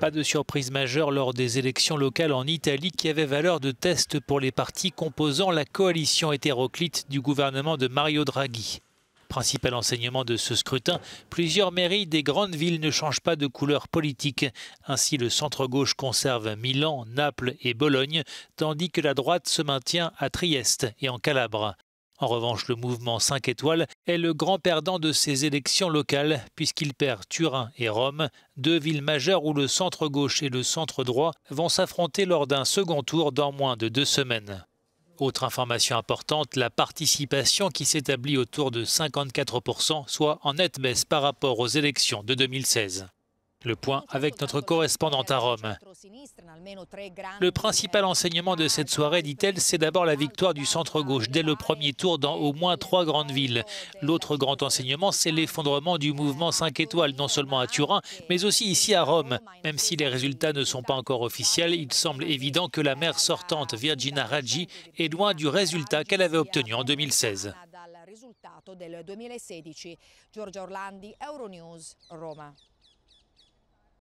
Pas de surprise majeure lors des élections locales en Italie qui avaient valeur de test pour les partis composant la coalition hétéroclite du gouvernement de Mario Draghi. Principal enseignement de ce scrutin, plusieurs mairies des grandes villes ne changent pas de couleur politique. Ainsi, le centre-gauche conserve Milan, Naples et Bologne, tandis que la droite se maintient à Trieste et en Calabre. En revanche, le mouvement 5 étoiles est le grand perdant de ces élections locales, puisqu'il perd Turin et Rome, deux villes majeures où le centre gauche et le centre droit vont s'affronter lors d'un second tour dans moins de deux semaines. Autre information importante, la participation qui s'établit autour de 54%, soit en nette baisse par rapport aux élections de 2016. Le point avec notre correspondante à Rome. Le principal enseignement de cette soirée, dit-elle, c'est d'abord la victoire du centre-gauche dès le premier tour dans au moins trois grandes villes. L'autre grand enseignement, c'est l'effondrement du mouvement 5 étoiles, non seulement à Turin, mais aussi ici à Rome. Même si les résultats ne sont pas encore officiels, il semble évident que la maire sortante, Virginia Raggi, est loin du résultat qu'elle avait obtenu en 2016.